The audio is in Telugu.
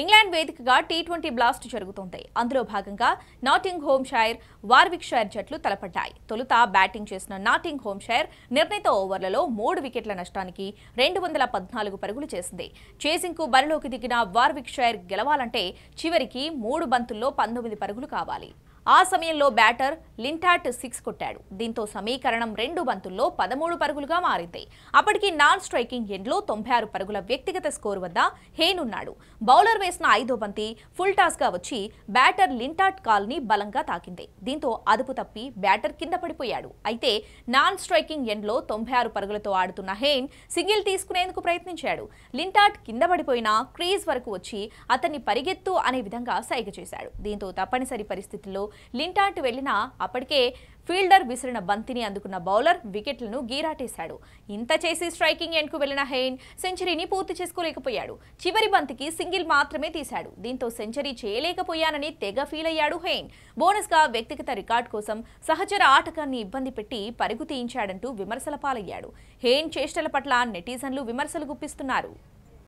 ఇంగ్లాండ్ వేదికగా టీ ట్వంటీ బ్లాస్ట్ జరుగుతోంది అందులో భాగంగా Nottinghamshire Warwickshire జట్లు తలపడ్డాయి తొలుత బ్యాటింగ్ చేసిన నాటింగ్ హోమ్ షైర్ నిర్ణీత ఓవర్లలో మూడు వికెట్ల నష్టానికి రెండు వందల పద్నాలుగు పరుగులు చేసింది చేసింగ్కు బరిలోకి దిగిన వార్విక్ షైర్ గెలవాలంటే చివరికి మూడు బంతుల్లో పంతొమ్మిది పరుగులు కావాలి ఆ సమయంలో బ్యాటర్ లింటాట్ సిక్స్ కొట్టాడు దీంతో సమీకరణం రెండు బంతుల్లో పదమూడు పరుగులుగా మారింది అప్పటికి నాన్ స్ట్రైకింగ్ ఎండ్లో తొంభై ఆరు పరుగుల వ్యక్తిగత స్కోర్ వద్ద హేనున్నాడు బౌలర్ వేసిన ఐదో బంతి ఫుల్ టాస్గా వచ్చి బ్యాటర్ లింటాట్ కాల్ని బలంగా తాకింది దీంతో అదుపు తప్పి బ్యాటర్ కింద పడిపోయాడు అయితే నాన్ స్ట్రైకింగ్ ఎండ్లో తొంభై ఆరు పరుగులతో ఆడుతున్న హేన్ సింగిల్ తీసుకునేందుకు ప్రయత్నించాడు లింటాట్ కింద పడిపోయినా క్రీజ్ వరకు వచ్చి అతన్ని పరిగెత్తు అనే విధంగా సైగ చేశాడు దీంతో తప్పనిసరి పరిస్థితుల్లో లింటాట్ వెళ్లినా అప్పటికే ఫీల్డర్ విసిరిన బంతిని అందుకున్న బౌలర్ వికెట్లను గీరాటేశాడు ఇంత చేసి స్ట్రైకింగ్ ఎండ్కు వెళ్లిన హెయిన్ సెంచరీని పూర్తి చేసుకోలేకపోయాడు చివరి బంతికి సింగిల్ మాత్రమే తీశాడు దీంతో సెంచరీ చేయలేకపోయానని తెగ ఫీల్ అయ్యాడు హెయిన్ బోనస్గా వ్యక్తిగత రికార్డు కోసం సహచర ఆటగాన్ని ఇబ్బంది పెట్టి పరుగు తీయించాడంటూ విమర్శల పాలయ్యాడు హెయిన్ చేష్టల పట్ల నెటిజన్లు విమర్శలు గుప్పిస్తున్నారు